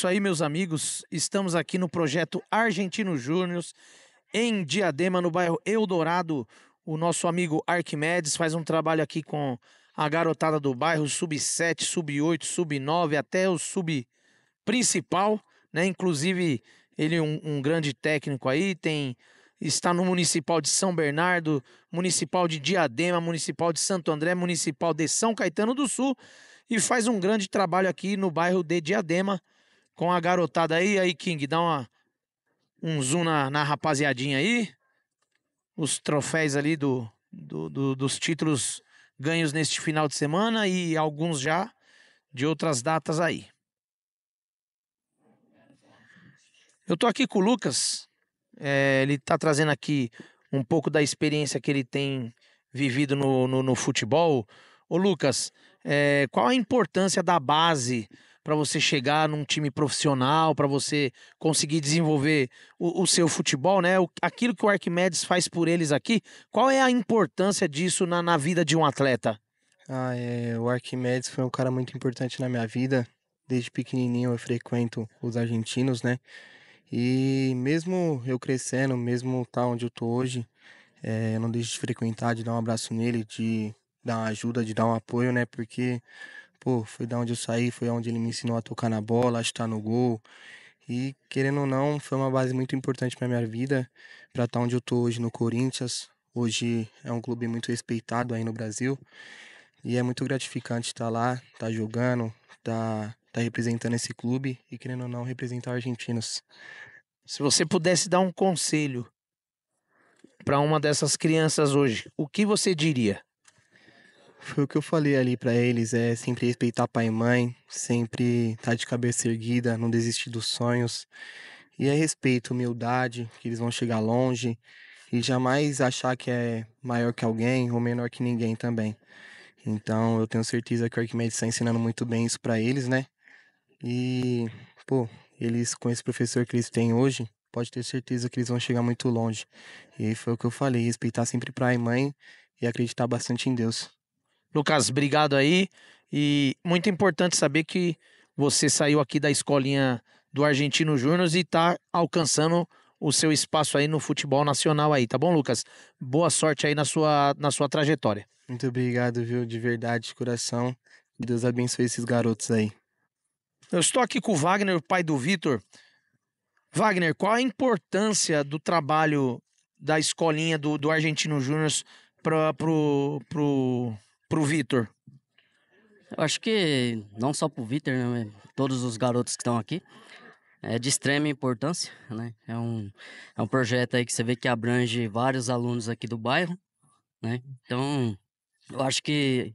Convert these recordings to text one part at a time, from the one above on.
isso aí, meus amigos. Estamos aqui no projeto Argentino Júnior, em Diadema, no bairro Eldorado. O nosso amigo Arquimedes faz um trabalho aqui com a garotada do bairro, sub-7, sub-8, sub-9, até o sub-principal, né? Inclusive, ele é um, um grande técnico aí, tem está no Municipal de São Bernardo, Municipal de Diadema, Municipal de Santo André, Municipal de São Caetano do Sul e faz um grande trabalho aqui no bairro de Diadema com a garotada aí. Aí, King, dá uma, um zoom na, na rapaziadinha aí. Os troféus ali do, do, do, dos títulos ganhos neste final de semana e alguns já de outras datas aí. Eu tô aqui com o Lucas. É, ele tá trazendo aqui um pouco da experiência que ele tem vivido no, no, no futebol. Ô Lucas, é, qual a importância da base para você chegar num time profissional, para você conseguir desenvolver o, o, seu futebol, né? O, aquilo que o Arquimedes faz por eles aqui, qual é a importância disso na, na vida de um atleta? Ah, é, o Arquimedes foi um cara muito importante na minha vida. Desde pequenininho eu frequento os argentinos, né? E mesmo eu crescendo, mesmo tá onde eu tô hoje, é, eu não deixo de frequentar, de dar um abraço nele, de dar uma ajuda, de dar um apoio, né? Porque Pô, foi da onde eu saí, foi onde ele me ensinou a tocar na bola, a estar no gol. E querendo ou não, foi uma base muito importante para minha vida, para estar tá onde eu tô hoje no Corinthians. Hoje é um clube muito respeitado aí no Brasil. E é muito gratificante estar tá lá, estar tá jogando, estar, estar representando esse clube e querendo ou não representar argentinos. Se você pudesse dar um conselho para uma dessas crianças hoje, o que você diria? Foi o que eu falei ali para eles, é sempre respeitar pai e mãe, sempre estar tá de cabeça erguida, não desistir dos sonhos. E é respeito, humildade, que eles vão chegar longe e jamais achar que é maior que alguém ou menor que ninguém também. Então, eu tenho certeza que o Arquimedes está ensinando muito bem isso para eles, né? E, pô, eles com esse professor que eles têm hoje, pode ter certeza que eles vão chegar muito longe. E foi o que eu falei, respeitar sempre pai e mãe e acreditar bastante em Deus. Lucas, obrigado aí. E muito importante saber que você saiu aqui da escolinha do Argentino Júnior e está alcançando o seu espaço aí no futebol nacional aí, tá bom, Lucas? Boa sorte aí na sua, na sua trajetória. Muito obrigado, viu? De verdade, de coração. Deus abençoe esses garotos aí. Eu estou aqui com o Wagner, o pai do Vitor. Wagner, qual a importância do trabalho da escolinha do, do Argentino Júnior para pro, pro pro Vitor? eu Acho que não só pro Vitor, né, todos os garotos que estão aqui. É de extrema importância, né? É um, é um projeto aí que você vê que abrange vários alunos aqui do bairro, né? Então, eu acho que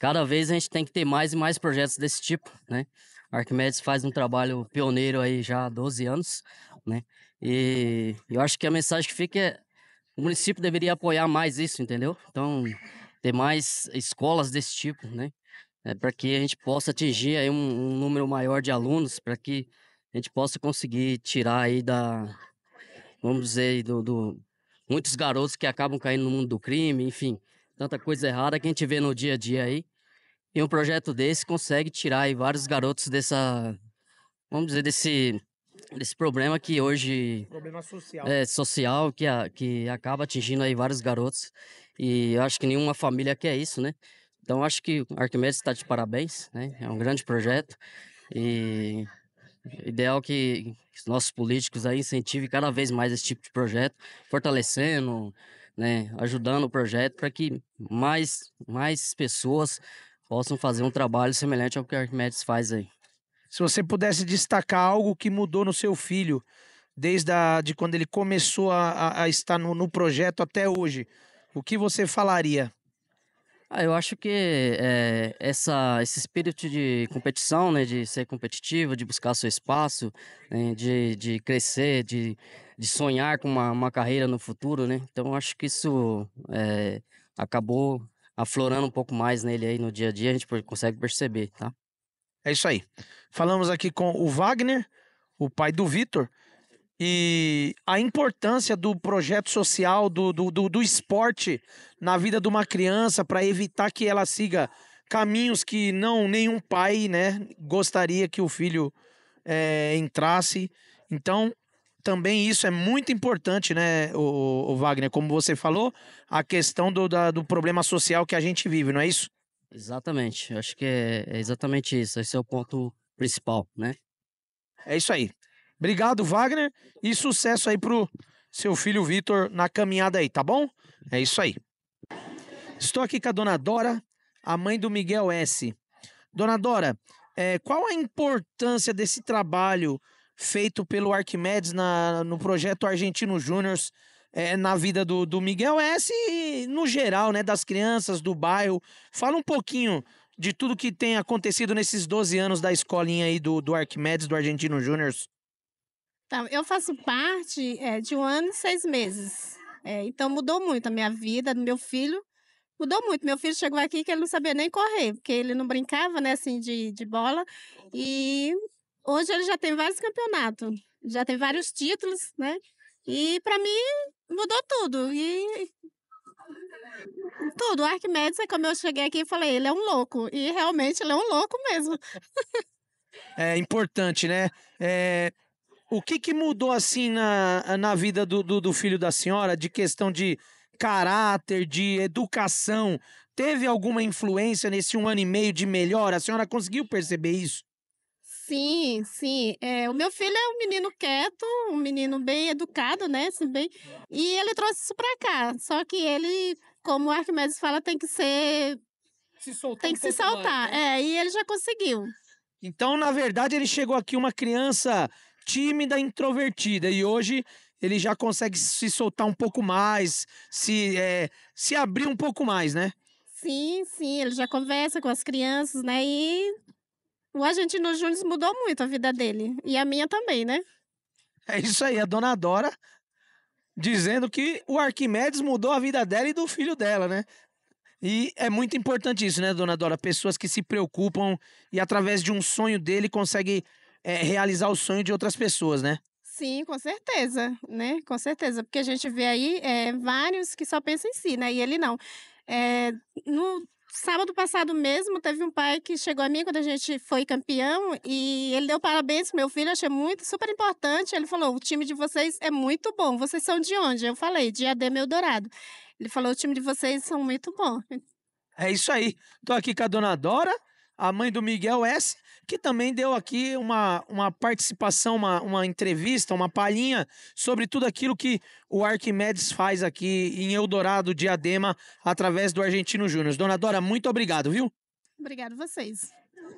cada vez a gente tem que ter mais e mais projetos desse tipo, né? A Arquimedes faz um trabalho pioneiro aí já há 12 anos, né? E eu acho que a mensagem que fica é o município deveria apoiar mais isso, entendeu? Então, ter mais escolas desse tipo, né? É, eh, para que a gente possa atingir aí um, um número maior de alunos, para que a gente possa conseguir tirar aí da, vamos dizer, do, do, muitos garotos que acabam caindo no mundo do crime, enfim, tanta coisa errada que a gente vê no dia a dia aí. E um projeto desse consegue tirar aí vários garotos dessa, vamos dizer, desse, desse problema que hoje... Problema social. É, social, que, a, que acaba atingindo aí vários garotos. E eu acho que nenhuma família quer isso, né? Então acho que o Arquimedes está de parabéns, né? É um grande projeto e é ideal que os nossos políticos aí incentivem cada vez mais esse tipo de projeto, fortalecendo, né, ajudando o projeto para que mais, mais pessoas possam fazer um trabalho semelhante ao que o Arquimedes faz aí. Se você pudesse destacar algo que mudou no seu filho, desde a, de quando ele começou a, a estar no, no projeto até hoje, o que você falaria? Ah, eu acho que é, essa, esse espírito de competição, né, de ser competitivo, de buscar seu espaço, né, de, de crescer, de, de sonhar com uma, uma carreira no futuro, né? Então, acho que isso é, acabou aflorando um pouco mais nele aí no dia a dia, a gente consegue perceber, tá? É isso aí. Falamos aqui com o Wagner, o pai do Vitor, e a importância do projeto social, do, do, do, do esporte na vida de uma criança para evitar que ela siga caminhos que não nenhum pai né, gostaria que o filho é, entrasse. Então, também isso é muito importante, né, o, o Wagner? Como você falou, a questão do, da, do problema social que a gente vive, não é isso? Exatamente. Acho que é, é exatamente isso. Esse é o ponto principal, né? É isso aí. Obrigado, Wagner, e sucesso aí pro seu filho Vitor na caminhada aí, tá bom? É isso aí. Estou aqui com a dona Dora, a mãe do Miguel S. Dona Dora, é, qual a importância desse trabalho feito pelo Arquimedes na, no projeto Argentino Júnior é, na vida do, do Miguel S e no geral, né, das crianças do bairro? Fala um pouquinho de tudo que tem acontecido nesses 12 anos da escolinha aí do, do Arquimedes, do Argentino Júnior. Então, eu faço parte é, de um ano e seis meses. É, então mudou muito a minha vida, do meu filho. Mudou muito. Meu filho chegou aqui que ele não sabia nem correr, porque ele não brincava, né, assim, de, de bola. E hoje ele já tem vários campeonatos, já tem vários títulos, né? E para mim mudou tudo. E tudo. O Arquimedes é como eu cheguei aqui e falei, ele é um louco. E realmente ele é um louco mesmo. é importante, né? É, o que, que mudou assim na, na vida do, do, do filho da senhora, de questão de caráter, de educação? Teve alguma influência nesse um ano e meio de melhora? A senhora conseguiu perceber isso? Sim, sim. É, o meu filho é um menino quieto, um menino bem educado, né? Assim, bem... E ele trouxe isso pra cá. Só que ele, como o Arquimedes fala, tem que ser. Se soltar. Tem que um se soltar. Mais, né? É, e ele já conseguiu. Então, na verdade, ele chegou aqui uma criança tímida, introvertida. E hoje ele já consegue se soltar um pouco mais, se, é, se abrir um pouco mais, né? Sim, sim, ele já conversa com as crianças, né? E o Argentino Júnior mudou muito a vida dele. E a minha também, né? É isso aí, a dona Dora dizendo que o Arquimedes mudou a vida dela e do filho dela, né? E é muito importante isso, né, dona Dora? Pessoas que se preocupam e através de um sonho dele conseguem é, realizar o sonho de outras pessoas, né? Sim, com certeza, né? Com certeza, porque a gente vê aí é, vários que só pensam em si, né? E ele não. É, no sábado passado mesmo, teve um pai que chegou a mim quando a gente foi campeão e ele deu parabéns pro meu filho, achei muito, super importante. Ele falou: o time de vocês é muito bom, vocês são de onde? Eu falei: de Diadema Dourado. Ele falou: o time de vocês são muito bom. É isso aí. Tô aqui com a dona Dora, a mãe do Miguel S que também deu aqui uma, uma participação, uma, uma entrevista, uma palhinha sobre tudo aquilo que o Arquimedes faz aqui em Eldorado, Diadema, através do Argentino Júnior. Dona Dora, muito obrigado, viu? Obrigado vocês.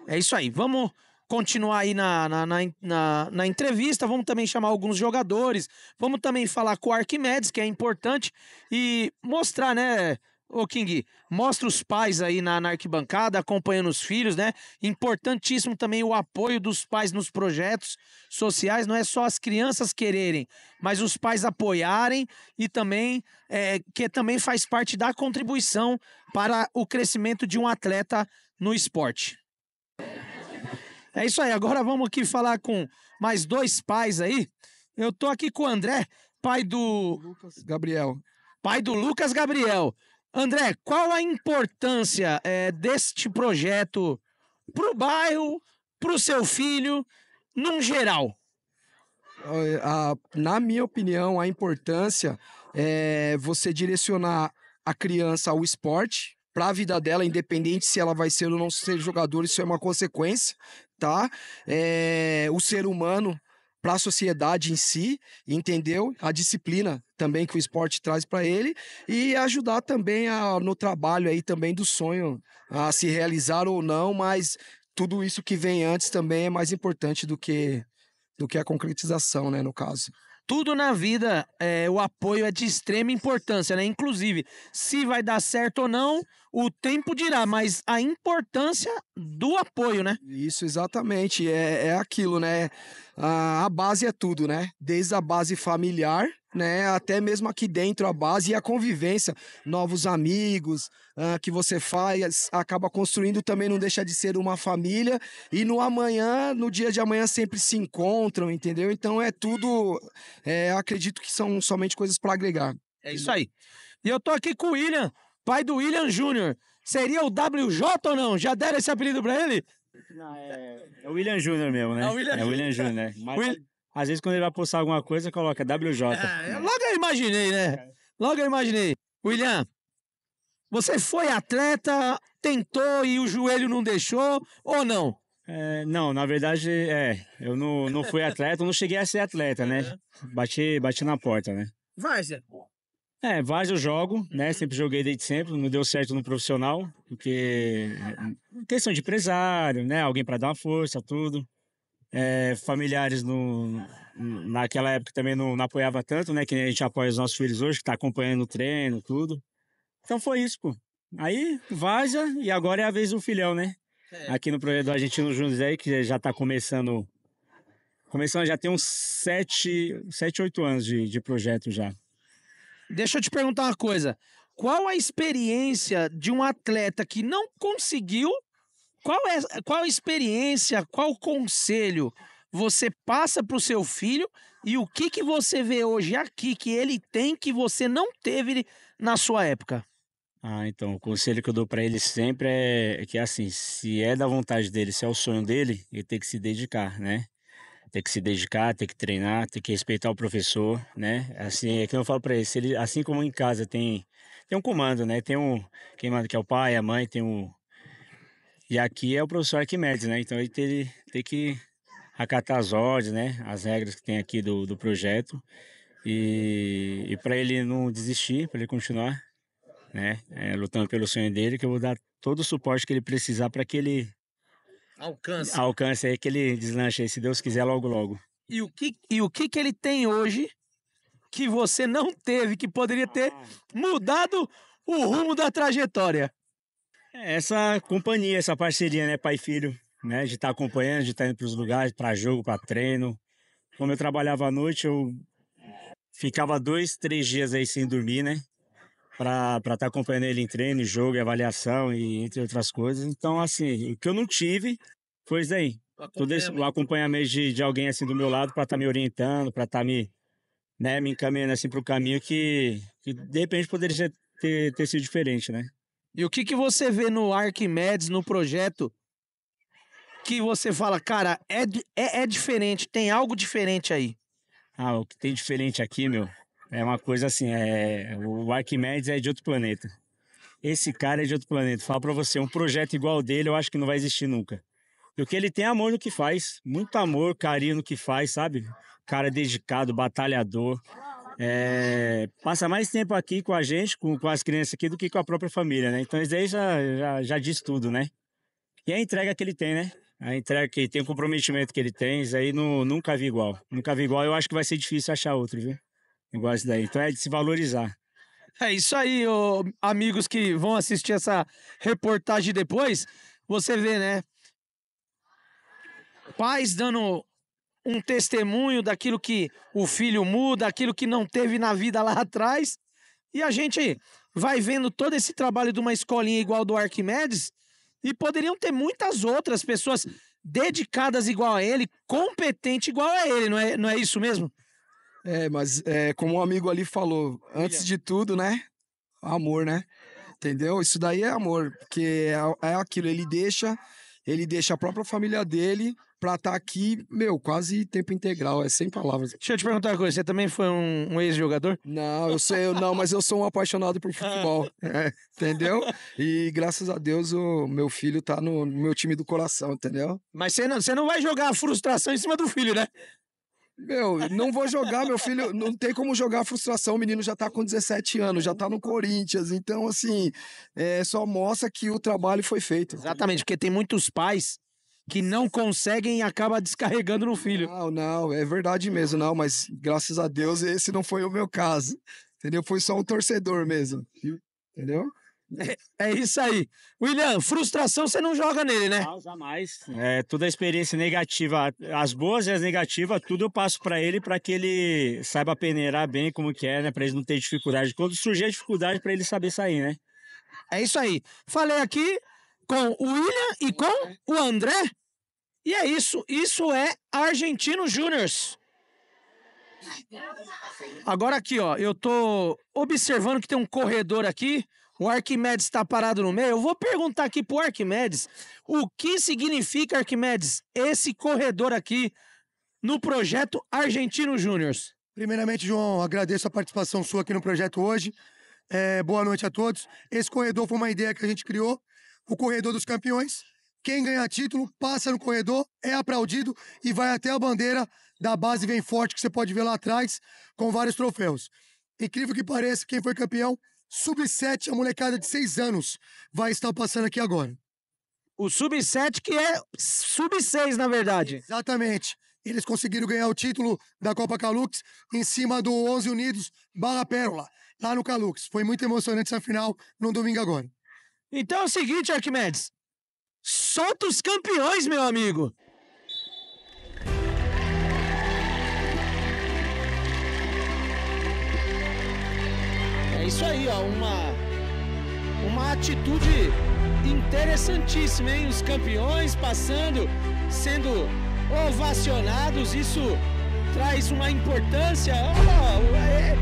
É isso aí. Vamos continuar aí na, na, na, na, entrevista. Vamos também chamar alguns jogadores. Vamos também falar com o Arquimedes, que é importante, e mostrar, né, Ô King, mostra os pais aí na, na, arquibancada, acompanhando os filhos, né? Importantíssimo também o apoio dos pais nos projetos sociais, não é só as crianças quererem, mas os pais apoiarem e também, é, que também faz parte da contribuição para o crescimento de um atleta no esporte. É isso aí, agora vamos aqui falar com mais dois pais aí. Eu tô aqui com o André, pai do. Lucas Gabriel. Pai do Lucas Gabriel. André, qual a importância é, deste projeto para o bairro, para o seu filho, num geral? A, na minha opinião, a importância é você direcionar a criança ao esporte, para a vida dela, independente se ela vai ser ou não ser jogador, isso é uma consequência, tá? É, o ser humano para a sociedade em si, entendeu? A disciplina também que o esporte traz para ele e ajudar também a, no trabalho aí também do sonho a se realizar ou não, mas tudo isso que vem antes também é mais importante do que do que a concretização, né, no caso. Tudo na vida, é, o apoio é de extrema importância, né? Inclusive, se vai dar certo ou não, o tempo dirá, mas a importância do apoio, né? Isso, exatamente. É, é aquilo, né? A, a base é tudo, né? Desde a base familiar, né? Até mesmo aqui dentro a base e a convivência, novos amigos uh, que você faz, acaba construindo também não deixa de ser uma família e no amanhã, no dia de amanhã sempre se encontram, entendeu? Então é tudo, é, acredito que são somente coisas para agregar. É isso aí. E eu tô aqui com o William, pai do William Júnior. Seria o WJ ou não? Já deram esse apelido pra ele? Não, é, é o William Júnior mesmo, né? É o William, é Júnior, né? Mas, Will... Às vezes quando ele vai postar alguma coisa, coloca WJ. é. logo eu imaginei, né? Logo eu imaginei. William, você foi atleta, tentou e o joelho não deixou, ou não? É, não, na verdade, é. Eu não, não fui atleta, eu não cheguei a ser atleta, né? Bati, bati na porta, né? Várzea, é, Vaz eu jogo, né? Uhum. Sempre joguei desde sempre, não deu certo no profissional, porque é, questão de empresário, né? Alguém para dar uma força, tudo. É, familiares no, naquela época também não, não apoiava tanto, né? Que a gente apoia os nossos filhos hoje, que tá acompanhando o treino, tudo. Então foi isso, pô. Aí vaza e agora é a vez do filhão, né? É. Aqui no projeto do Argentino Juntos aí, que já tá começando. Começando, já tem uns sete 7 8 anos de, de projeto já. Deixa eu te perguntar uma coisa. Qual a experiência de um atleta que não conseguiu? Qual é qual a experiência, qual conselho você passa para o seu filho e o que, que você vê hoje aqui que ele tem que você não teve na sua época? Ah, então, o conselho que eu dou para ele sempre é, é que, assim, se é da vontade dele, se é o sonho dele, ele tem que se dedicar, né? tem que se dedicar, tem que treinar, tem que respeitar o professor, né? Assim, é que eu falo para ele, ele, assim como em casa tem tem um comando, né? Tem um quem manda que é o pai, a mãe, tem um e aqui é o professor Arquimedes, né? Então ele tem, tem que acatar as ordens, né? As regras que tem aqui do, do projeto e, e para ele não desistir, para ele continuar, né? É, lutando pelo sonho dele, que eu vou dar todo o suporte que ele precisar para que ele alcance alcance aí que ele deslancha aí, se Deus quiser, logo, logo. E o que, e o que, que ele tem hoje que você não teve, que poderia ter mudado o rumo da trajetória? É, essa companhia, essa parceria, né, pai e filho, né, de estar tá acompanhando, de estar tá indo para os lugares, para jogo, para treino. Como eu trabalhava à noite, eu ficava dois, três dias aí sem dormir, né? para estar tá acompanhando ele em treino, jogo, avaliação e entre outras coisas. Então, assim, o que eu não tive foi isso aí. O acompanhamento, o acompanhamento de, de alguém assim do meu lado para estar tá me orientando, para estar tá me, né, me encaminhando assim para o caminho que, que de repente poderia ter, ter sido diferente, né? E o que, que você vê no Arquimedes, no projeto, que você fala, cara, é, é, é diferente, tem algo diferente aí? Ah, o que tem diferente aqui, meu, é uma coisa assim, é, o Arquimedes é de outro planeta. Esse cara é de outro planeta. Fala para você, um projeto igual dele, eu acho que não vai existir nunca. Porque ele tem amor no que faz, muito amor, carinho no que faz, sabe? Cara dedicado, batalhador. É, passa mais tempo aqui com a gente, com, com, as crianças aqui, do que com a própria família, né? Então isso aí já, já, já diz tudo, né? E a entrega que ele tem, né? A entrega que ele tem, o comprometimento que ele tem, isso aí não, nunca vi igual. Nunca vi igual, eu acho que vai ser difícil achar outro, viu? Negócio daí. Então é de se valorizar. É isso aí, ô, amigos que vão assistir essa reportagem depois. Você vê, né? Pais dando um testemunho daquilo que o filho muda, aquilo que não teve na vida lá atrás. E a gente vai vendo todo esse trabalho de uma escolinha igual do Arquimedes. E poderiam ter muitas outras pessoas dedicadas igual a ele, competente igual a ele, não é, não é isso mesmo? É, mas é, como um amigo ali falou, antes de tudo, né? Amor, né? Entendeu? Isso daí é amor, porque é, é aquilo, ele deixa, ele deixa a própria família dele pra estar tá aqui, meu, quase tempo integral, é sem palavras. Deixa eu te perguntar uma coisa, você também foi um, um ex-jogador? Não, eu sou, eu não, mas eu sou um apaixonado por futebol, é, entendeu? E graças a Deus o meu filho tá no, no meu time do coração, entendeu? Mas você não, você não vai jogar a frustração em cima do filho, né? Meu, não vou jogar, meu filho, não tem como jogar frustração, o menino já tá com 17 anos, já tá no Corinthians, então assim, é, só mostra que o trabalho foi feito. Exatamente, porque tem muitos pais que não conseguem e acaba descarregando no filho. Não, não, é verdade mesmo, não, mas graças a Deus esse não foi o meu caso, entendeu? Foi só um torcedor mesmo, entendeu? É, é isso aí. William, frustração você não joga nele, né? Não, jamais. É, toda a experiência negativa, as boas e as negativas, tudo eu passo para ele para que ele saiba peneirar bem como que é, né? Para ele não ter dificuldade. Quando surgir a dificuldade, para ele saber sair, né? É isso aí. Falei aqui com o William e com o André. E é isso. Isso é Argentino Juniors. Agora aqui, ó, eu tô observando que tem um corredor aqui. O Arquimedes está parado no meio. Eu vou perguntar aqui pro Arquimedes o que significa, Arquimedes, esse corredor aqui no projeto Argentino Júnior. Primeiramente, João, agradeço a participação sua aqui no projeto hoje. É, boa noite a todos. Esse corredor foi uma ideia que a gente criou, o Corredor dos Campeões. Quem ganha título passa no corredor, é aplaudido e vai até a bandeira da base Vem Forte, que você pode ver lá atrás, com vários troféus. Incrível que pareça, quem foi campeão Sub-7, a molecada de 6 anos vai estar passando aqui agora. O Sub-7 que é Sub-6, na verdade. Exatamente. Eles conseguiram ganhar o título da Copa Calux em cima do 11 Unidos Bala Pérola, lá no Calux. Foi muito emocionante essa final no domingo agora. Então é o seguinte, Arquimedes. Solta os campeões, meu amigo. isso aí, ó, uma, uma atitude interessantíssima, hein? Os campeões passando, sendo ovacionados, isso traz uma importância. Oh, é,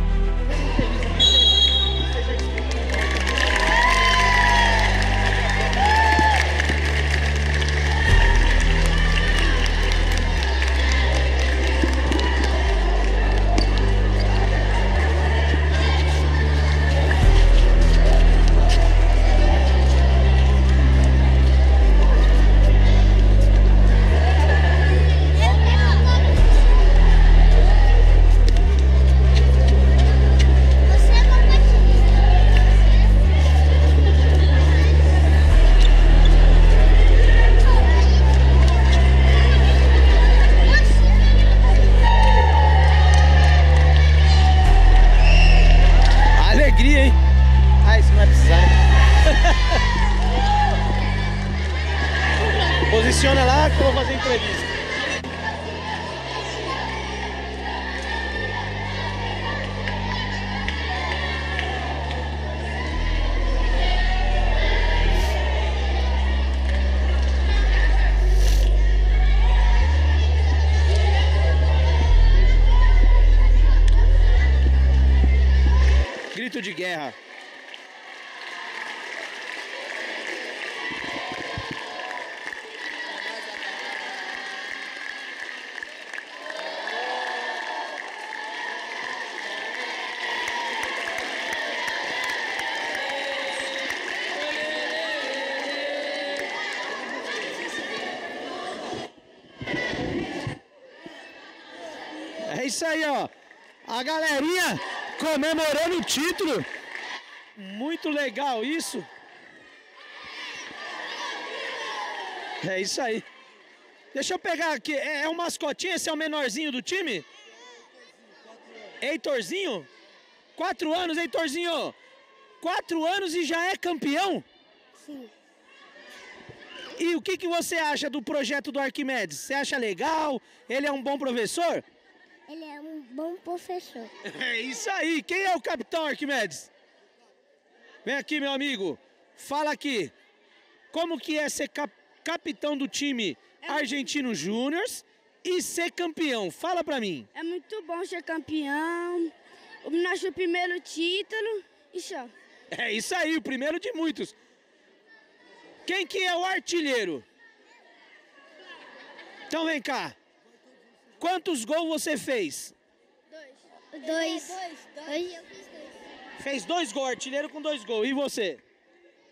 terra. É isso aí, ó. A galerinha comemorando o título muito legal isso. É isso aí. Deixa eu pegar aqui. É, é um mascotinho? Esse é o menorzinho do time? Heitorzinho? Quatro anos, Heitorzinho! Quatro anos e já é campeão? Sim. E o que, que você acha do projeto do Arquimedes? Você acha legal? Ele é um bom professor? Ele é um bom professor. É isso aí. Quem é o capitão Arquimedes? Vem aqui, meu amigo. Fala aqui. Como que é ser cap capitão do time é argentino muito... júnior e ser campeão? Fala pra mim. É muito bom ser campeão. O nosso primeiro título. E só. É isso aí, o primeiro de muitos. Quem que é o artilheiro? Então vem cá. Quantos gols você fez? Dois. Dois. Dois. dois. dois. dois. Fez dois gols, artilheiro com dois gols. E você?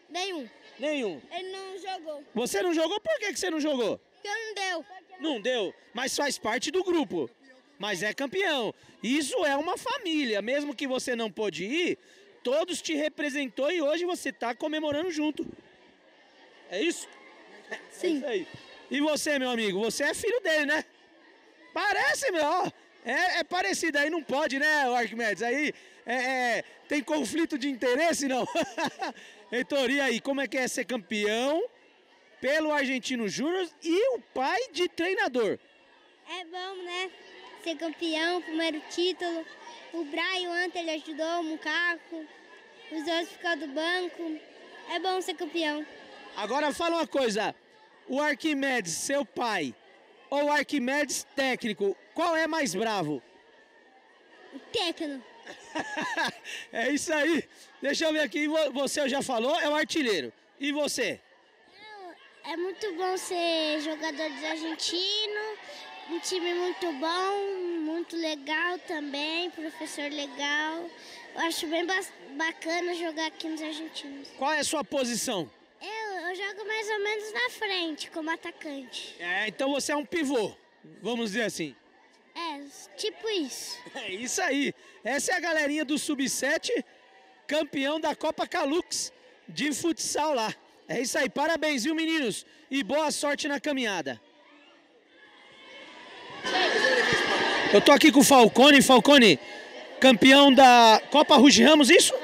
Nenhum. Nenhum. Ele não jogou. Você não jogou? Por que, que você não jogou? Porque não deu. Não deu, mas faz parte do grupo. Mas é campeão. Isso é uma família. Mesmo que você não pôde ir, todos te representou e hoje você está comemorando junto. É isso? É, é Sim. É isso e você, meu amigo, você é filho dele, né? Parece, meu. É, é parecido, aí não pode, né, Arquimedes? Aí é, é, tem conflito de interesse, não? Heitor, e aí, como é que é ser campeão pelo Argentino Júnior e o pai de treinador? É bom, né? Ser campeão, primeiro título. O Brian antes ele ajudou, o Mucaco. Os outros ficaram do banco. É bom ser campeão. Agora fala uma coisa. O Arquimedes, seu pai, ou o Arquimedes técnico, qual é mais bravo? O técnico. é isso aí. Deixa eu ver aqui. Você já falou, é o artilheiro. E você? É muito bom ser jogador argentino. um time muito bom, muito legal também, professor legal. Eu acho bem ba bacana jogar aqui nos argentinos. Qual é a sua posição? Eu, eu jogo mais ou menos na frente, como atacante. É, então você é um pivô, vamos dizer assim. É, tipo isso. É isso aí. Essa é a galerinha do Sub-7, campeão da Copa Calux de futsal lá. É isso aí. Parabéns, viu, meninos? E boa sorte na caminhada. Eu tô aqui com o Falcone. Falcone, campeão da Copa Ruge Ramos, isso? Uhum.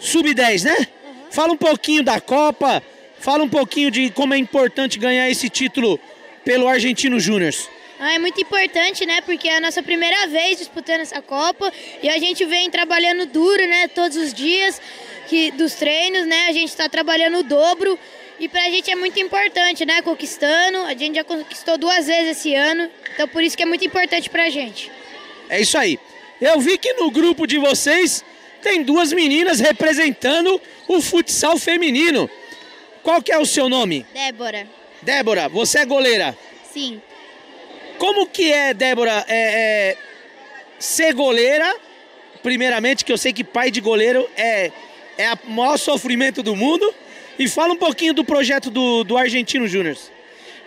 Sub-10, né? Uhum. Fala um pouquinho da Copa, fala um pouquinho de como é importante ganhar esse título pelo Argentino júnior. Ah, é muito importante, né? Porque é a nossa primeira vez disputando essa Copa e a gente vem trabalhando duro, né? Todos os dias que, dos treinos, né? A gente está trabalhando o dobro e para a gente é muito importante, né? Conquistando, a gente já conquistou duas vezes esse ano, então por isso que é muito importante para a gente. É isso aí. Eu vi que no grupo de vocês tem duas meninas representando o futsal feminino. Qual que é o seu nome? Débora. Débora, você é goleira? Sim. Como que é, Débora, é, é, ser goleira? Primeiramente, que eu sei que pai de goleiro é, é o maior sofrimento do mundo. E fala um pouquinho do projeto do, do Argentino Júnior.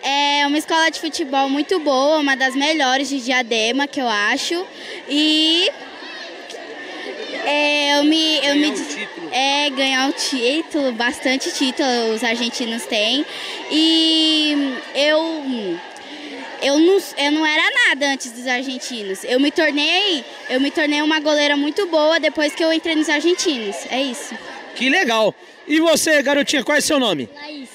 É uma escola de futebol muito boa, uma das melhores de Diadema, que eu acho. E é, eu me, eu ganhar me um é ganhar o título, bastante título os argentinos têm. E eu eu não, eu não era nada antes dos argentinos. Eu me tornei, eu me tornei uma goleira muito boa depois que eu entrei nos argentinos. É isso. Que legal. E você, garotinha, qual é seu nome? Laís.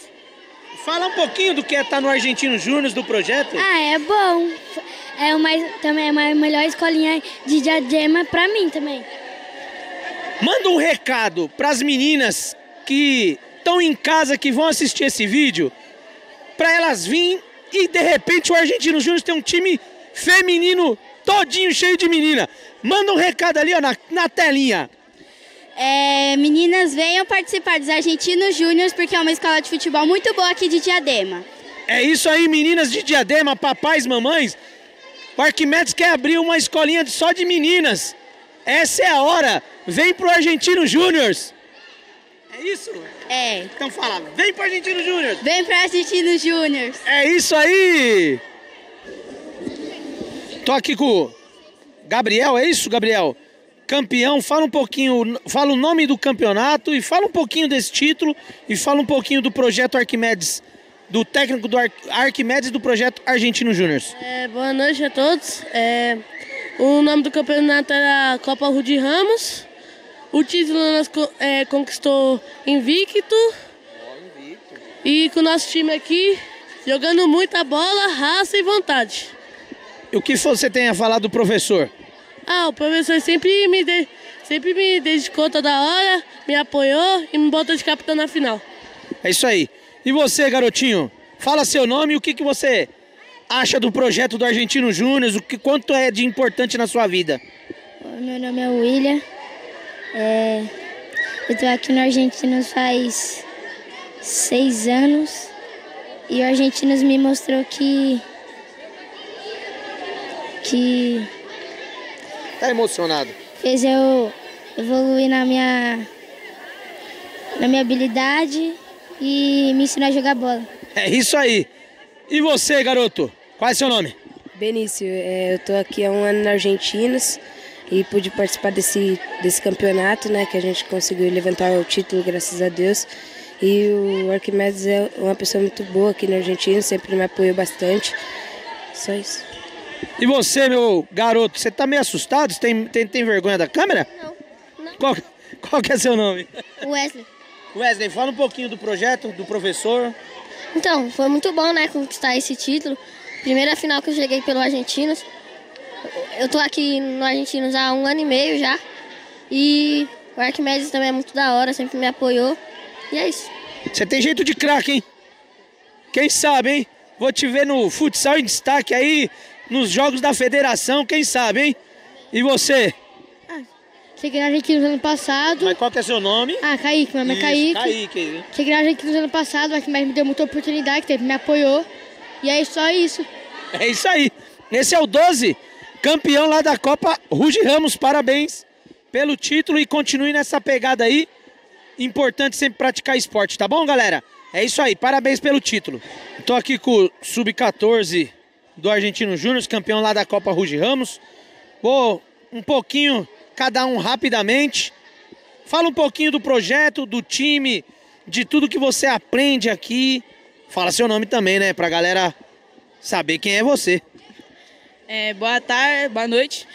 Fala um pouquinho do que é estar tá no Argentino Júnior do projeto. Ah, é bom. É uma, também é uma melhor escolinha de diadema para mim também. Manda um recado para as meninas que estão em casa que vão assistir esse vídeo para elas virem e de repente o Argentino Júnior tem um time feminino todinho cheio de menina. Manda um recado ali ó, na, na telinha. É, meninas, venham participar dos Argentinos Júnior porque é uma escola de futebol muito boa aqui de Diadema. É isso aí, meninas de Diadema, papais, mamães. O Arquimedes quer abrir uma escolinha só de meninas. Essa é a hora. Vem pro Argentino Júnior. É isso? É. Então fala, vem pro Argentino Júnior! Vem pro Argentino Júnior! É isso aí! Tô aqui com o Gabriel, é isso, Gabriel? Campeão, fala um pouquinho, fala o nome do campeonato e fala um pouquinho desse título e fala um pouquinho do projeto Arquimedes, do técnico do Ar Arquimedes do projeto Argentino Júnior. É, boa noite a todos. É, o nome do campeonato era Copa Rudy Ramos. O título nós é, conquistou invicto. Oh, invicto. E com o nosso time aqui, jogando muita bola, raça e vontade. E o que você tem a falar do professor? Ah, o professor sempre me, de... sempre me dedicou toda hora, me apoiou e me botou de capitão na final. É isso aí. E você, garotinho, fala seu nome e o que, que você acha do projeto do Argentino Júnior, o que quanto é de importante na sua vida? Meu nome é William. É, eu estou aqui no Argentinos faz seis anos e o Argentinos me mostrou que. que. Tá emocionado? Fez eu evoluir na minha. na minha habilidade e me ensinar a jogar bola. É isso aí! E você, garoto? Qual é seu nome? Benício, é, eu estou aqui há um ano na Argentinos e pude participar desse, desse campeonato, né, que a gente conseguiu levantar o título, graças a Deus. E o Arquimedes é uma pessoa muito boa aqui na Argentina, sempre me apoiou bastante. Só isso. E você, meu garoto, você tá meio assustado? Você tem, tem, tem vergonha da câmera? Não. não. Qual, qual que é seu nome? Wesley. Wesley, fala um pouquinho do projeto, do professor. Então, foi muito bom, né, conquistar esse título. Primeira final que eu joguei pelo Argentinos. Eu tô aqui no argentino há um ano e meio já. E o Arquimedes também é muito da hora, sempre me apoiou. E é isso. Você tem jeito de craque, hein? Quem sabe, hein? Vou te ver no futsal em destaque aí, nos jogos da federação, quem sabe, hein? E você? Ah, cheguei na no ano passado. Mas qual que é seu nome? Ah, Kaique, meu nome é Kaique. Kaique. Cheguei na no ano passado, o Arquimedes me deu muita oportunidade, sempre me apoiou. E é só isso. É isso aí. Esse é o 12 Campeão lá da Copa, Ruge Ramos, parabéns pelo título e continue nessa pegada aí. Importante sempre praticar esporte, tá bom, galera? É isso aí, parabéns pelo título. Estou aqui com o Sub-14 do Argentino Júnior, campeão lá da Copa Ruge Ramos. Vou um pouquinho, cada um rapidamente. Fala um pouquinho do projeto, do time, de tudo que você aprende aqui. Fala seu nome também, né? Pra galera saber quem é você. É, boa tarde, boa noite.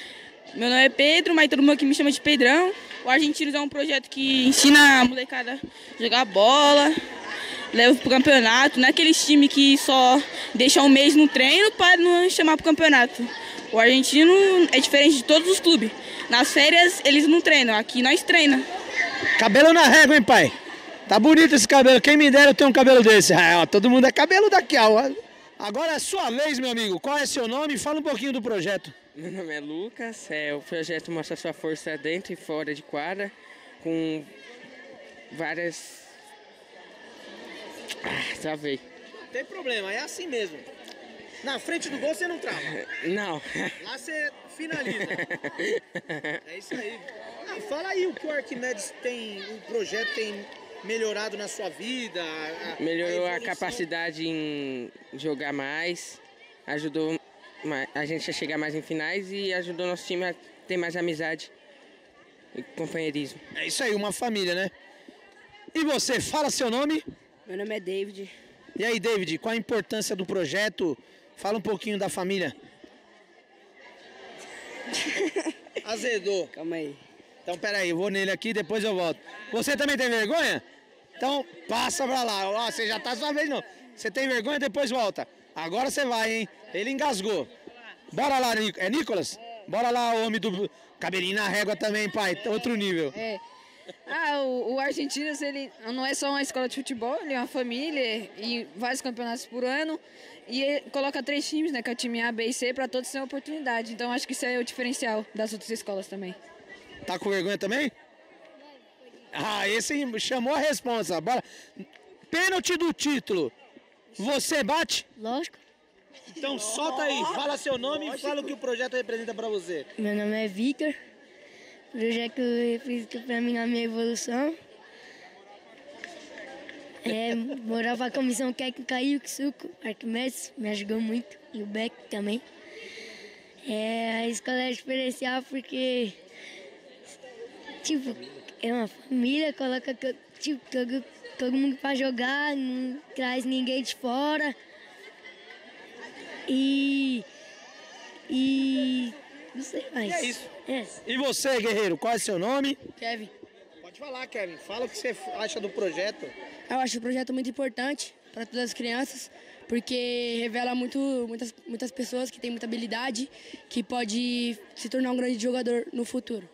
Meu nome é Pedro, mas todo mundo aqui me chama de Pedrão. O Argentinos é um projeto que ensina a molecada a jogar bola, leva pro campeonato. Não é aqueles times que só deixa um mês no treino para não chamar pro campeonato. O argentino é diferente de todos os clubes. Nas férias eles não treinam, aqui nós treina. Cabelo na régua, hein, pai? Tá bonito esse cabelo. Quem me dera eu ter um cabelo desse. Ah, ó, todo mundo é cabelo daqui, ó. Agora é sua vez, meu amigo. Qual é seu nome? Fala um pouquinho do projeto. Meu nome é Lucas. É, o projeto mostra sua força dentro e fora de quadra, com várias. Ah, travei. Tem problema, é assim mesmo. Na frente do gol você não trava. Não. Lá você finaliza. é isso aí. Ah, fala aí o que o Arquimedes tem, o projeto tem melhorado na sua vida? A, Melhorou a, a, capacidade em jogar mais, ajudou a gente a chegar mais em finais e ajudou nosso time a ter mais amizade e companheirismo. É isso aí, uma família, né? E você, fala seu nome? Meu nome é David. E aí, David, qual a importância do projeto? Fala um pouquinho da família. Azedou. Calma aí. Então peraí, eu vou nele aqui, depois eu volto. Você também tem vergonha? Então passa pra lá. Ó, você já tá sua vez não. Você tem vergonha, depois volta. Agora você vai, hein? Ele engasgou. Bora lá, é Nicolas? Bora lá, homem do cabelinho na régua também, pai. Tá outro nível. É. Ah, o, o Argentinos, ele não é só uma escola de futebol, ele é uma família e vários campeonatos por ano. E coloca três times, né? Que é o time A, B e C, para todos terem oportunidade. Então acho que isso é o diferencial das outras escolas também. Tá com vergonha também? Ah, esse chamou a responsa. Bora. Pênalti do título. Você bate? Lógico. Então solta aí, fala seu nome Lógico. e fala o que o projeto representa para você. Meu nome é Victor. projeto representa para mim na minha evolução. É, com a comissão técnica Yuxuco, Arquimedes, me ajudou muito, e o Beck também. É, a escola é diferencial porque tipo, é uma família, coloca tipo, todo, todo mundo para jogar, não traz ninguém de fora. E. E. Não sei mais. E é isso. É. E você, guerreiro, qual é seu nome? Kevin. Pode falar, Kevin. Fala o que você acha do projeto. Eu acho o projeto muito importante para todas as crianças, porque revela muito, muitas, muitas pessoas que têm muita habilidade, que pode se tornar um grande jogador no futuro.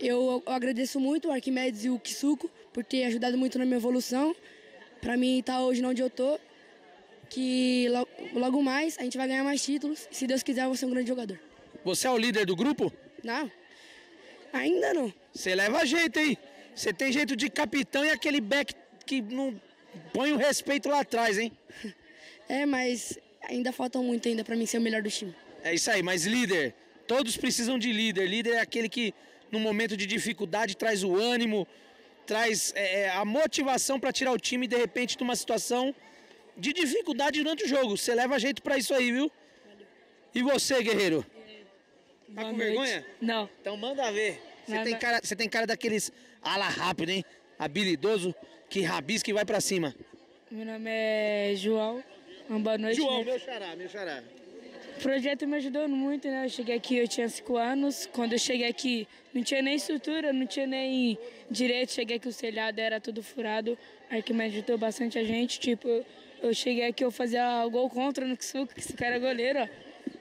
Eu, eu agradeço muito o Arquimedes e o Kisuko por ter ajudado muito na minha evolução. Para mim estar tá hoje onde eu tô, que logo mais a gente vai ganhar mais títulos. Se Deus quiser, eu vou ser um grande jogador. Você é o líder do grupo? Não. Ainda não. Você leva jeito, hein? Você tem jeito de capitão e aquele back que não põe o respeito lá atrás, hein? É, mas ainda falta muito ainda para mim ser o melhor do time. É isso aí, mas líder, todos precisam de líder. Líder é aquele que num momento de dificuldade, traz o ânimo, traz é, é a motivação para tirar o time de repente de uma situação de dificuldade durante o jogo. Você leva jeito para isso aí, viu? E você, guerreiro? Tá Boa com noite. vergonha? Não. Então manda ver. Você tem, cara, você tem cara daqueles ala rápido, hein? Habilidoso, que rabisca e vai para cima. Meu nome é João. Uma boa noite. João, né? meu xará, meu xará. O projeto me ajudou muito, né? Eu cheguei aqui, eu tinha 5 anos. Quando eu cheguei aqui, não tinha nem estrutura, não tinha nem direito. Cheguei aqui, o telhado era tudo furado. Aí que me ajudou bastante a gente. Tipo, eu, cheguei aqui, eu fazia gol contra no Kisuka, que esse cara é goleiro, ó.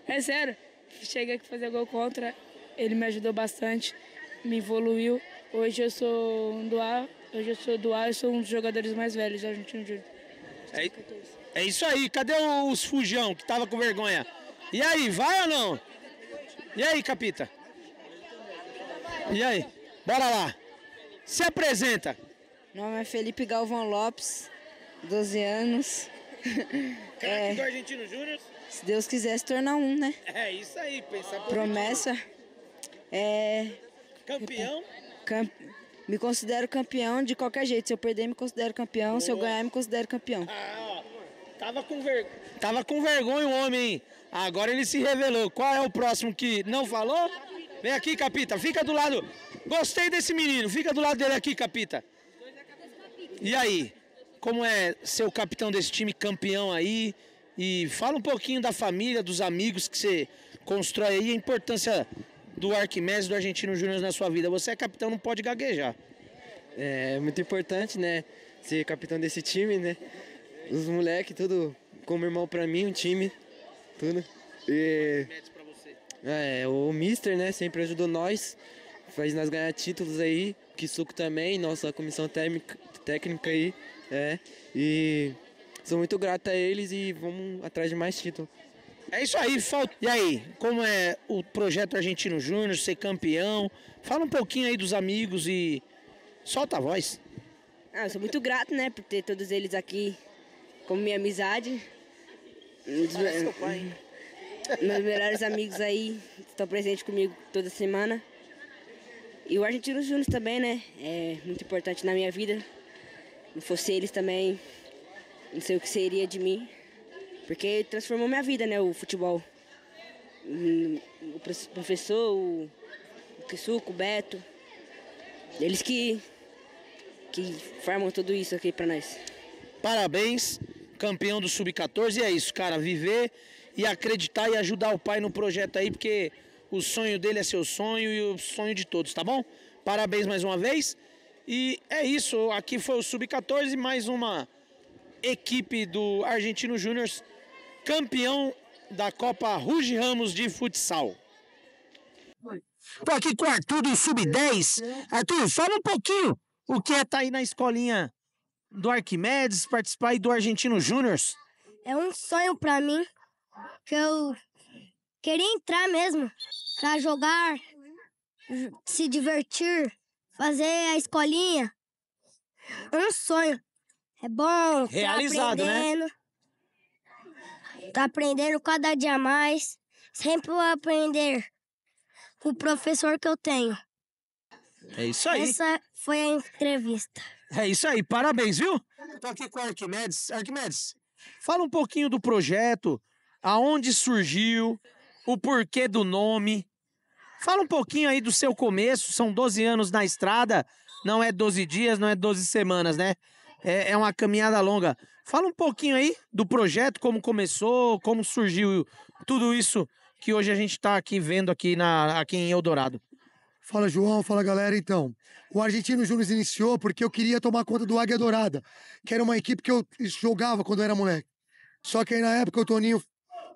É sério. Cheguei aqui fazer gol contra, ele me ajudou bastante, me evoluiu. Hoje eu sou um do A, hoje eu sou do A, eu sou um dos jogadores mais velhos argentinos de é, é isso aí, cadê os fujão que tava com vergonha? E aí, vai ou não? E aí, Capita? E aí? Bora lá. Se apresenta. Meu nome é Felipe Galvão Lopes, 12 anos. Craque é, do Argentino Júnior? Se Deus quiser se tornar um, né? É isso aí, pensar por Promessa. É. Campeão? Camp... Me considero campeão de qualquer jeito. Se eu perder, me considero campeão. Boa. Se eu ganhar, me considero campeão. Ah, Tava com, ver... Tava com vergonha o homem, hein? Agora ele se revelou. Qual é o próximo que não falou? Vem aqui, Capita. Fica do lado. Gostei desse menino. Fica do lado dele aqui, Capita. E aí? Como é ser o capitão desse time campeão aí? E fala um pouquinho da família, dos amigos que você constrói aí, a importância do Arquimedes do Argentino Júnior na sua vida. Você é capitão, não pode gaguejar. É, é muito importante, né? Ser capitão desse time, né? Os moleques, tudo como irmão pra mim, o um time, tudo. E. Ah, é, o Mister, né, sempre ajudou nós, faz nós ganhar títulos aí, que suco também, nossa comissão técnica, técnica aí, é. E sou muito grato a eles e vamos atrás de mais títulos. É isso aí, falta. E aí, como é o projeto Argentino Júnior, ser campeão? Fala um pouquinho aí dos amigos e solta a voz. Ah, sou muito grato, né, por ter todos eles aqui como minha amizade. Um dos, meus melhores amigos aí estão presentes comigo toda semana. E o Argentinos Júnior também, né? É muito importante na minha vida. Não fosse eles também, não sei o que seria de mim. Porque transformou minha vida, né? O futebol. O professor, o Kisuko, o Beto. Eles que, que formam tudo isso aqui para nós. Parabéns campeão do Sub-14. E é isso, cara, viver e acreditar e ajudar o pai no projeto aí, porque o sonho dele é seu sonho e o sonho de todos, tá bom? Parabéns mais uma vez. E é isso, aqui foi o Sub-14, mais uma equipe do Argentino Júnior, campeão da Copa Ruge Ramos de futsal. Tô aqui com o Arthur do Sub-10. Arthur, fala um pouquinho o que é estar tá aí na escolinha do Arquimedes, participar e do Argentino Júnior. É um sonho para mim que eu queria entrar mesmo para jogar, se divertir, fazer a escolinha. É um sonho. É bom. Tá Realizado, né? aprendendo, né? Tá aprendendo cada dia mais. Sempre vou aprender com o professor que eu tenho. É isso aí. Essa foi a entrevista. É isso aí, parabéns, viu? Estou aqui com o Arquimedes. Arquimedes, fala um pouquinho do projeto, aonde surgiu, o porquê do nome. Fala um pouquinho aí do seu começo, são 12 anos na estrada, não é 12 dias, não é 12 semanas, né? É, é uma caminhada longa. Fala um pouquinho aí do projeto, como começou, como surgiu tudo isso que hoje a gente está aqui vendo aqui, na, aqui em Eldorado. Fala, João. Fala, galera. Então, o Argentino Júnior iniciou porque eu queria tomar conta do Águia Dourada, que era uma equipe que eu jogava quando eu era moleque. Só que aí, na época, o Toninho,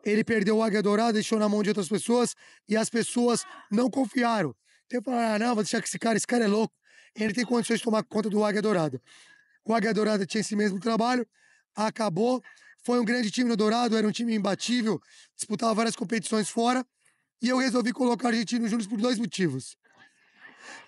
ele perdeu o Águia Dourada, deixou na mão de outras pessoas, e as pessoas não confiaram. Então, falaram, ah, não, vou deixar que esse cara, esse cara é louco. Ele tem condições de tomar conta do Águia Dourada. O Águia Dourada tinha esse mesmo trabalho, acabou. Foi um grande time no Dourado, era um time imbatível, disputava várias competições fora. E eu resolvi colocar o Argentino Júnior por dois motivos.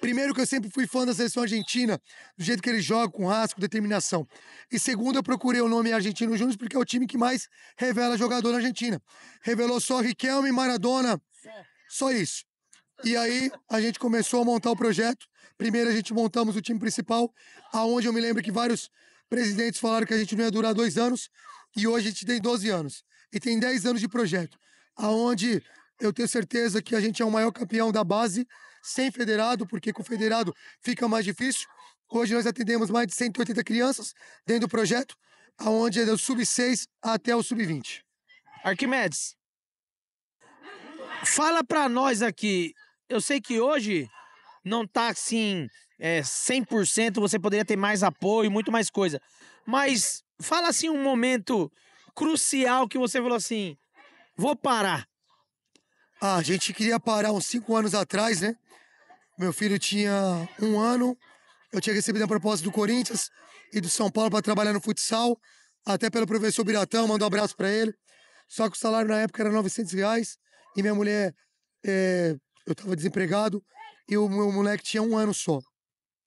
Primeiro, que eu sempre fui fã da seleção argentina, do jeito que eles jogam, com rasgo, determinação. E segundo, eu procurei o nome Argentino Júnior porque é o time que mais revela jogador na Argentina. Revelou só Riquelme, Maradona, só isso. E aí a gente começou a montar o projeto. Primeiro a gente montamos o time principal, aonde eu me lembro que vários presidentes falaram que a gente não ia durar dois anos, e hoje a gente tem 12 anos. E tem 10 anos de projeto, aonde eu tenho certeza que a gente é o maior campeão da base sem federado, porque com federado fica mais difícil. Hoje nós atendemos mais de 180 crianças dentro do projeto, aonde é do sub-6 até o sub-20. Arquimedes, fala para nós aqui. Eu sei que hoje não tá assim é, 100%, você poderia ter mais apoio, muito mais coisa. Mas fala assim um momento crucial que você falou assim: vou parar. Ah, a gente queria parar uns cinco anos atrás, né? Meu filho tinha um ano, eu tinha recebido a proposta do Corinthians e do São Paulo para trabalhar no futsal, até pelo professor Biratão, mandou um abraço para ele. Só que o salário na época era 900 reais e minha mulher, é, eu estava desempregado e o meu moleque tinha um ano só.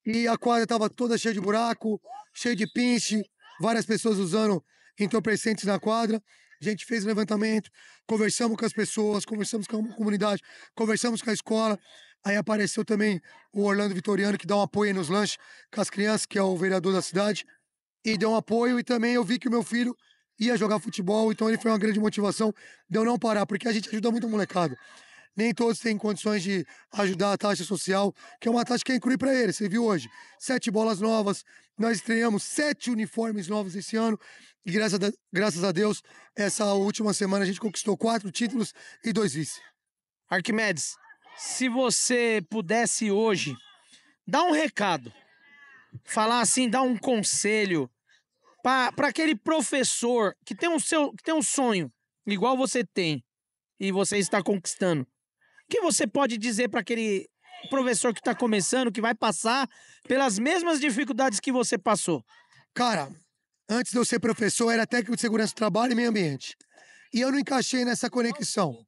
E a quadra estava toda cheia de buraco, cheia de pinche, várias pessoas usando entorpecentes na quadra. A gente fez levantamento, conversamos com as pessoas, conversamos com a comunidade, conversamos com a escola. Aí apareceu também o Orlando Vitoriano, que dá um apoio nos lanches com as crianças, que é o vereador da cidade, e deu um apoio. E também eu vi que o meu filho ia jogar futebol, então ele foi uma grande motivação de eu não parar, porque a gente ajuda muito a molecada nem todos têm condições de ajudar a taxa social, que é uma taxa que é inclui para eles. Você viu hoje? Sete bolas novas, nós estreamos sete uniformes novos esse ano, e graças a, graças a Deus, essa última semana a gente conquistou quatro títulos e dois vice. Arquimedes, se você pudesse hoje dar um recado, falar assim, dar um conselho para aquele professor que tem, um seu, que tem um sonho, igual você tem, e você está conquistando. O que você pode dizer para aquele professor que está começando, que vai passar pelas mesmas dificuldades que você passou? Cara, antes de eu ser professor, era técnico de segurança do trabalho e meio ambiente. E eu não encaixei nessa conexão.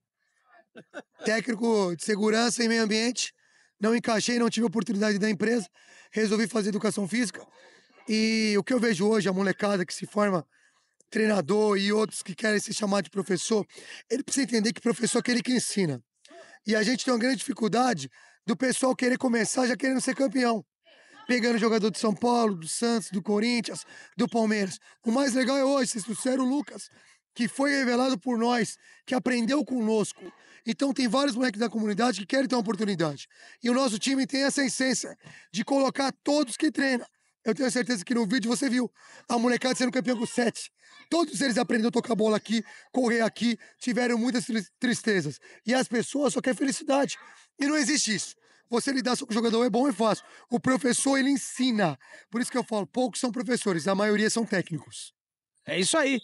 técnico de segurança e meio ambiente, não encaixei, não tive oportunidade da empresa, resolvi fazer educação física. E o que eu vejo hoje, a molecada que se forma treinador e outros que querem se chamar de professor, ele precisa entender que professor é aquele que ensina. E a gente tem uma grande dificuldade do pessoal querer começar já querendo ser campeão. Pegando jogador do São Paulo, do Santos, do Corinthians, do Palmeiras. O mais legal é hoje, vocês trouxeram o Lucas, que foi revelado por nós, que aprendeu conosco. Então tem vários moleques da comunidade que querem ter uma oportunidade. E o nosso time tem essa essência de colocar todos que treinam. Eu tenho certeza que no vídeo você viu a molecada sendo campeão com 7. Todos eles aprenderam a tocar bola aqui, correr aqui, tiveram muitas tristezas. E as pessoas só querem felicidade. E não existe isso. Você lidar com o jogador é bom e fácil. O professor, ele ensina. Por isso que eu falo, poucos são professores, a maioria são técnicos. É isso aí.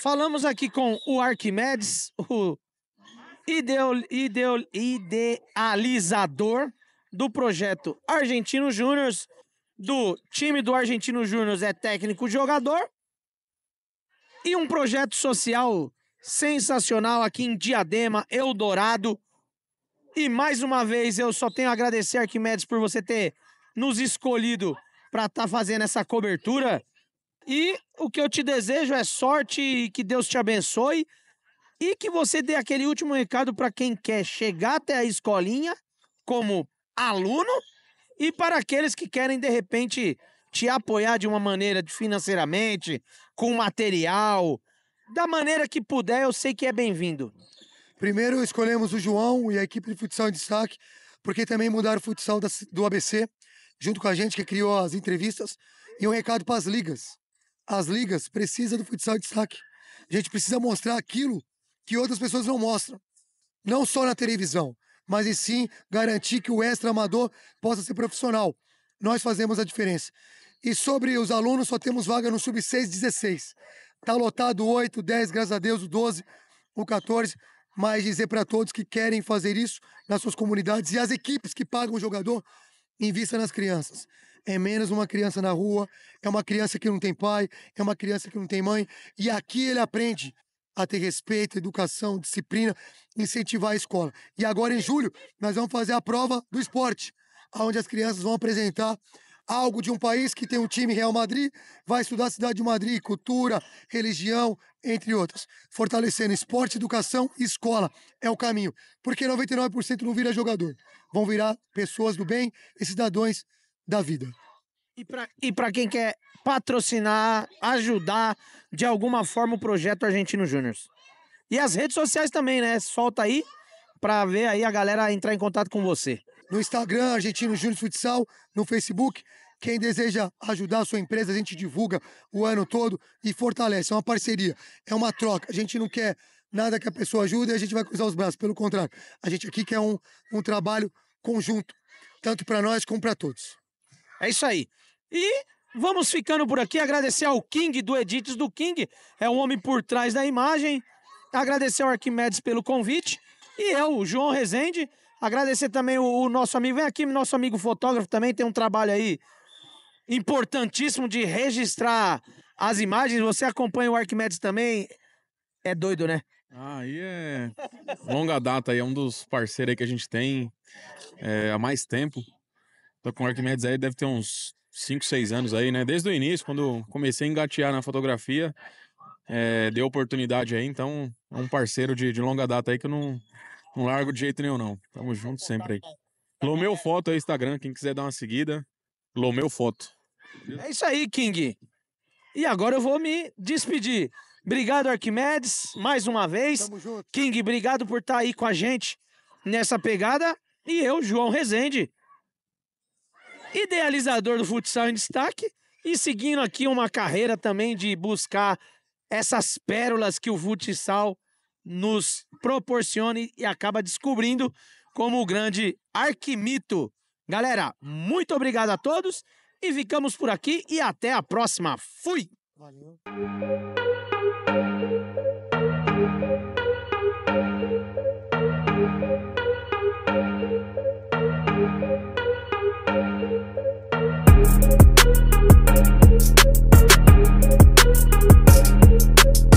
Falamos aqui com o Arquimedes, o idealizador do projeto Argentino júnior do time do Argentino Júnior é técnico jogador. E um projeto social sensacional aqui em Diadema, Eldorado. E mais uma vez eu só tenho a agradecer, Arquimedes, por você ter nos escolhido para estar tá fazendo essa cobertura. E o que eu te desejo é sorte e que Deus te abençoe. E que você dê aquele último recado para quem quer chegar até a escolinha como aluno e para aqueles que querem, de repente, te apoiar de uma maneira financeiramente, com material, da maneira que puder, eu sei que é bem-vindo. Primeiro escolhemos o João e a equipe de futsal em destaque, porque também mudaram o futsal do ABC, junto com a gente que criou as entrevistas. E um recado para as ligas. As ligas precisam do futsal em destaque. A gente precisa mostrar aquilo que outras pessoas não mostram. Não só na televisão, mas e sim garantir que o extra amador possa ser profissional. Nós fazemos a diferença. E sobre os alunos, só temos vaga no sub-6, 16. Está lotado o 8, 10, graças a Deus, o 12, o 14. Mas dizer para todos que querem fazer isso nas suas comunidades e as equipes que pagam o jogador, invista nas crianças. É menos uma criança na rua, é uma criança que não tem pai, é uma criança que não tem mãe. E aqui ele aprende a ter respeito, educação, disciplina, incentivar a escola. E agora, em julho, nós vamos fazer a prova do esporte, onde as crianças vão apresentar algo de um país que tem um time Real Madrid, vai estudar a cidade de Madrid, cultura, religião, entre outras. Fortalecendo esporte, educação e escola é o caminho. Porque 99% não vira jogador. Vão virar pessoas do bem e cidadãos da vida. E para quem quer patrocinar, ajudar de alguma forma o projeto Argentino Júnior. E as redes sociais também, né? Solta aí para ver aí a galera entrar em contato com você. No Instagram, Argentino Júnior Futsal, no Facebook. Quem deseja ajudar a sua empresa, a gente divulga o ano todo e fortalece. É uma parceria, é uma troca. A gente não quer nada que a pessoa ajude e a gente vai cruzar os braços. Pelo contrário, a gente aqui quer um, um trabalho conjunto, tanto para nós como para todos. É isso aí. E vamos ficando por aqui. Agradecer ao King do Edits do King, é o homem por trás da imagem. Agradecer ao Arquimedes pelo convite. E eu, o João Rezende. Agradecer também o, o nosso amigo. Vem aqui, nosso amigo fotógrafo também tem um trabalho aí importantíssimo de registrar as imagens. Você acompanha o Arquimedes também. É doido, né? Aí é longa data, aí é um dos parceiros aí que a gente tem é, há mais tempo. Tô com o Arquimedes aí, deve ter uns 5, 6 anos aí, né? Desde o início, quando comecei a engatear na fotografia, é, deu oportunidade aí, então é um parceiro de, de longa data aí que eu não, não largo de jeito nenhum, não. Tamo junto tá sempre aí. Tá Lomeu Foto aí, Instagram, quem quiser dar uma seguida, Lomeu Foto. É isso aí, King. E agora eu vou me despedir. Obrigado, Arquimedes, mais uma vez. Tamo junto. King, obrigado por estar tá aí com a gente nessa pegada. E eu, João Rezende, idealizador do futsal em destaque e seguindo aqui uma carreira também de buscar essas pérolas que o futsal nos proporciona e acaba descobrindo como o grande arquimito. Galera, muito obrigado a todos e ficamos por aqui e até a próxima. Fui! Valeu. Thank you.